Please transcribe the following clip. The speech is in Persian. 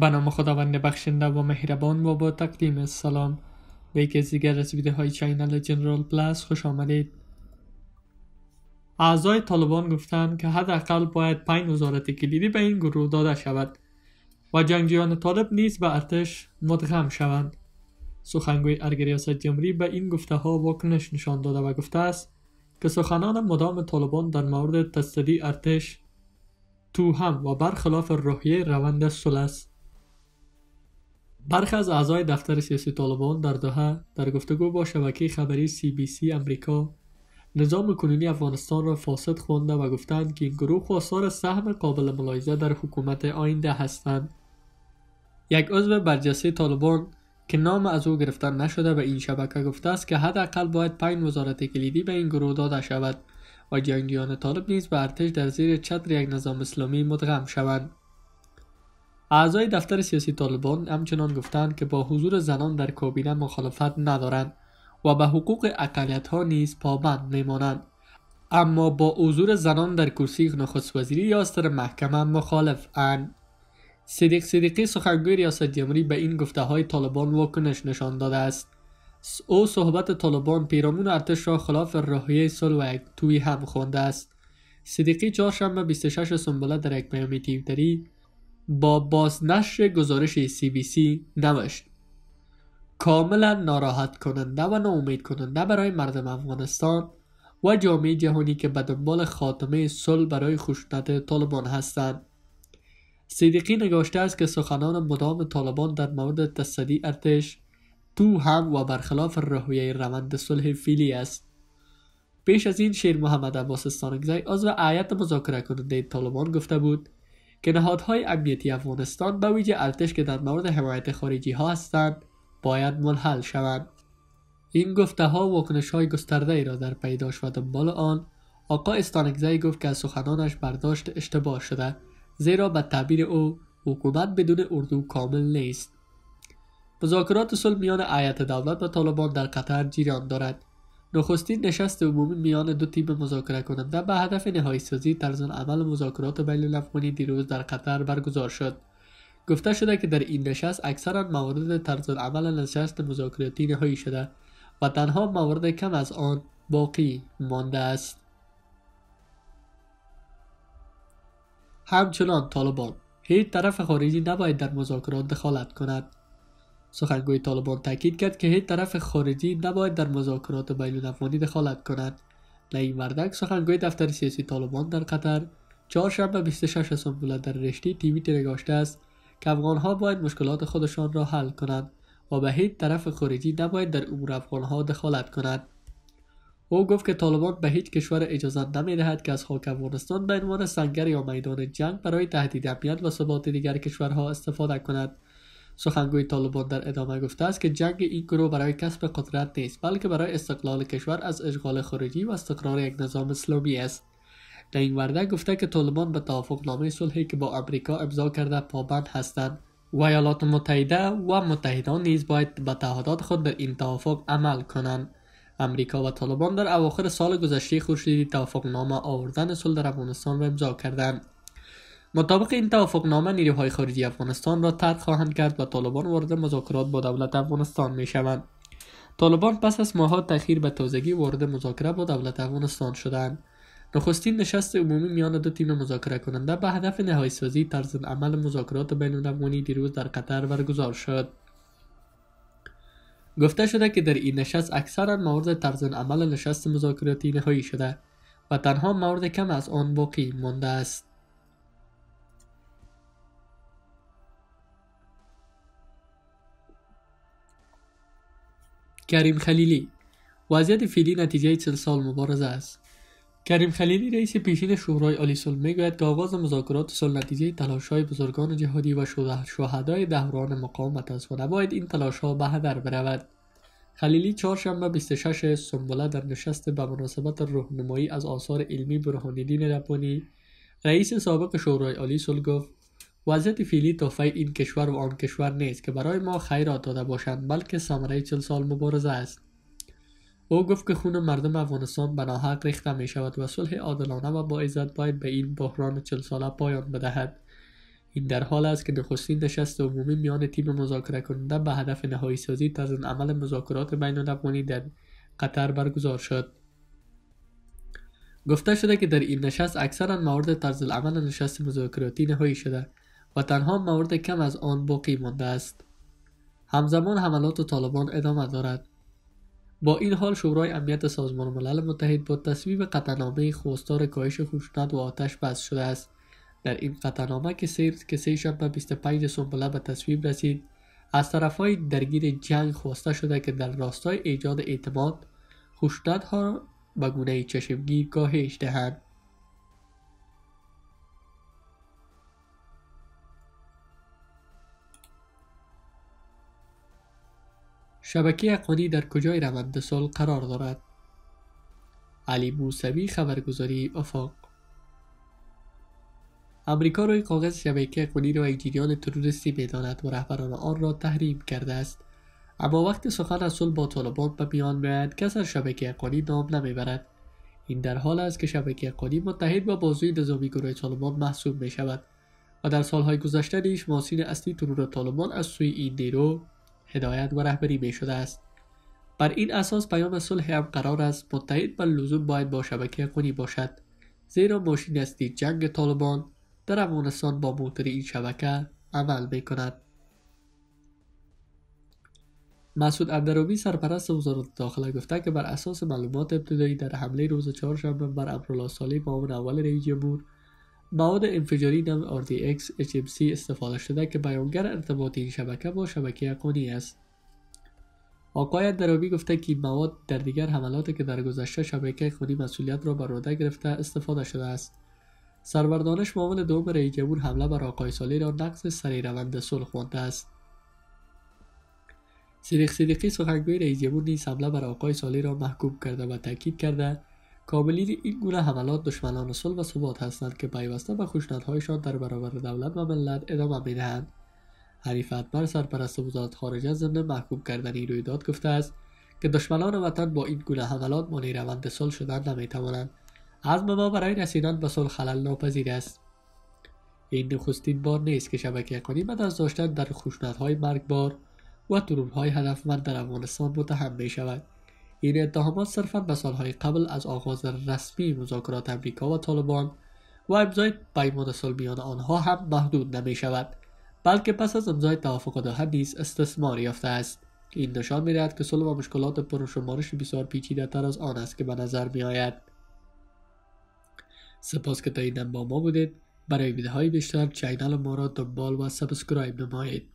به نام خداوند بخشنده و مهربان و با تقدیم سلام به یکی از دیگر از ویدیوهای چینل جنرال پلاس خوش آمدید اعضای طالبان گفتند که حداقل باید پنج وزارت کلیدی به این گروه داده شود و جنگجویان طالب نیز به ارتش مدغم شوند سخنگوی ارگ ریاست جمهوری به این گفته ها واکنش نشان داده و گفته است که سخنان مدام طالبان در مورد تصدی ارتش تو هم و برخلاف روحیه روند صلح است برخی از اعضای دفتر سیاسی طالبان در دوحه در گفتگو با شبکه خبری سی بی سی امریکا نظام کنونی افغانستان را فاسد خوانده و گفتند که این گروه خواستار سهم قابل ملاحظه در حکومت آینده هستند یک عضو برجسته طالبان که نام از او گرفتن نشده به این شبکه گفته است که حداقل باید پنج وزارت کلیدی به این گروه داده شود و جنگیان طالب نیز به ارتش در زیر چتر یک نظام اسلامی مدغم شوند اعضای دفتر سیاسی طالبان همچنان گفتند که با حضور زنان در کابینه مخالفت ندارند و به حقوق اقلیت ها نیز پابند میمانند اما با حضور زنان در کرسی نخست وزیری یا سر محکمه مخالف اند صدیق صدیقی سخنگوی ریاست جمهوری به این گفته های طالبان واکنش نشان داده است او صحبت طالبان پیرامون ارتش را خلاف راهیه صلح و توی هم خوانده است صدیقی چهارشنبه 26 سنبله در یک پیام تویتری با بازنشر گزارش سی نوشت کاملا ناراحت کننده و ناامید کننده برای مردم افغانستان و جامعه جهانی که به دنبال خاتمه صلح برای خشونت طالبان هستند صدیقی نگاشته است که سخنان مدام طالبان در مورد تصدی ارتش تو هم و برخلاف روحیه روند صلح فیلی است پیش از این شیر محمد عباس سانگزی عضو اعیت مذاکره کننده طالبان گفته بود که نهادهای امنیتی افغانستان ویژه ارتش که در مورد حمایت خارجی ها هستند باید منحل شوند این گفته ها واکنش های گسترده ای را در پیداش و دنبال آن آقا استانگزی گفت که از سخنانش برداشت اشتباه شده زیرا به تعبیر او حکومت بدون اردو کامل نیست مذاکرات صلح میان ایت دولت و طالبان در قطر جریان دارد نخستین نشست عمومی میان دو تیم مذاکره کننده به هدف نهایی سازی طرز عمل مذاکرات بین الافغانی دیروز در قطر برگزار شد گفته شده که در این نشست اکثرا موارد طرز عمل نشست مذاکراتی نهایی شده و تنها موارد کم از آن باقی مانده است همچنان طالبان هیچ طرف خارجی نباید در مذاکرات دخالت کند سخنگوی طالبان تاکید کرد که هیچ طرف خارجی نباید در مذاکرات بین دخالت کند نعیم وردک سخنگوی دفتر سیاسی طالبان در قطر چهارشنبه 26 اسفند در رشته تیویت نگاشته است که افغانها باید مشکلات خودشان را حل کنند و به هیچ طرف خارجی نباید در امور افغانها دخالت کند او گفت که طالبان به هیچ کشور اجازه نمیدهد که از خاک افغانستان به عنوان سنگر یا میدان جنگ برای تهدید امنیت و ثبات دیگر کشورها استفاده کند سخنگوی طالبان در ادامه گفته است که جنگ این گروه برای کسب قدرت نیست بلکه برای استقلال کشور از اشغال خارجی و استقرار یک نظام اسلامی است در این ورده گفته که طالبان به توافق نامه صلحی که با امریکا امضا کرده پابند هستند و ایالات متحده و متحدان نیز باید به تعهدات خود در این توافق عمل کنند امریکا و طالبان در اواخر سال گذشته خورشیدی توافقنامه آوردن صلح در افغانستان را امضا کردند مطابق این توافقنامه نیروهای خارجی افغانستان را ترک خواهند کرد و طالبان وارد مذاکرات با دولت افغانستان می شوند. طالبان پس از ماهات تاخیر به تازگی وارد مذاکره با دولت افغانستان شدند. نخستین نشست عمومی میان دو تیم مذاکره کننده به هدف نهایی سازی طرز عمل مذاکرات بین الافغانی دیروز در قطر برگزار شد. گفته شده که در این نشست اکثرا مورد طرز عمل نشست مذاکراتی نهایی شده و تنها مورد کم از آن باقی مانده است. کریم خلیلی وضعیت فعلی نتیجه چل سال مبارزه است کریم خلیلی رئیس پیشین شورای عالی صلح میگوید که آغاز مذاکرات صلح نتیجه تلاش های بزرگان جهادی و شهدای دهران مقاومت است و نباید این تلاش ها به هدر برود خلیلی چهارشنبه 26 سنبله در نشست به مناسبت راهنمایی از آثار علمی برهانالدین ربانی رئیس سابق شورای عالی صلح گفت وضعیت فعلی تحفه این کشور و آن کشور نیست که برای ما خیرات داده باشند بلکه ثمره چل سال مبارزه است او گفت که خون مردم افغانستان به ناحق ریخته می شود و صلح عادلانه و با عزت باید به این بحران چل ساله پایان بدهد این در حال است که نخستین نشست عمومی میان تیم مذاکره کننده به هدف نهایی سازی طرز عمل مذاکرات بین الافغانی در قطر برگزار شد گفته شده که در این نشست اکثرا مورد طرز عمل نشست مذاکراتی نهایی شده و تنها مورد کم از آن باقی مانده است همزمان حملات و طالبان ادامه دارد با این حال شورای امنیت سازمان ملل متحد با تصویب قطعنامه خواستار کاهش خشونت و آتش بس شده است در این قطعنامه که سیر که سه شنبه 25 سنبله به تصویب رسید از طرف درگیر جنگ خواسته شده که در راستای ایجاد اعتماد خشونت ها به گونه چشمگیر کاهش دهند شبکه اقوانی در کجای روند سال قرار دارد علی بوسوی خبرگزاری افاق امریکا روی کاغذ شبکه اقوانی را ایجیریان ترورستی تروریستی میداند و رهبران آن را تحریم کرده است اما وقتی سخن از با طالبان به میان میآید کس از شبکه اقوانی نام نمیبرد این در حال است که شبکه اقوانی متحد با بازوی نظامی گروه طالبان محسوب می شود و در سالهای گذشته نیز ماسین اصلی ترور طالبان از سوی این نیرو هدایت و رهبری می شده است بر این اساس پیام صلح هم قرار است متحد بر لزوم باید با شبکه خونی باشد زیرا ماشین هستی جنگ طالبان در افغانستان با موتور این شبکه عمل می کند مسعود عبدالرومی سرپرست وزارت داخله گفته که بر اساس معلومات ابتدایی در حمله روز چهارشنبه بر امرالله صالح معاون اول رئیس جمهور مواد انفجاری نام RDX HMC استفاده شده که بیانگر ارتباط این شبکه با شبکه اقانی است. آقای درابی گفته که مواد در دیگر حملات که در گذشته شبکه خودی مسئولیت را بر عهده گرفته استفاده شده است. سروردانش معاون دوم رئیس جمهور حمله بر آقای سالی را نقص سری روند صلح خوانده است. سریخ صدیقی سخنگوی رئیس جمهور نیز حمله بر آقای سالی را محکوم کرده و تاکید کرده کابلین این گونه حملات دشمنان صلح و ثبات هستند که پیوسته به خشونتهایشان در برابر دولت و ملت ادامه میدهند حریف اکبر سرپرست وزارت خارجه ضمن محکوم کردن این رویداد گفته است که دشمنان وطن با این گونه حملات مانع روند صلح شدن نمیتوانند از ما برای رسیدن به صلح خلل ناپذیر است این نخستین بار نیست که شبکه قدیم از داشتن در خشونتهای مرگبار و ترورهای هدفمند در افغانستان متهم می شود این اتهامات صرفا به سالهای قبل از آغاز رسمی مذاکرات امریکا و طالبان و امضای پیمان صلح میان آنها هم محدود نمی شود بلکه پس از امضای توافقات هم نیز استثمار یافته است این نشان دهد که صلح و مشکلات پرشمارش بسیار تر از آن است که به نظر آید سپاس که تا این با ما بودید برای ویدیوهای بیشتر چینل ما را دنبال و سابسکرایب نمایید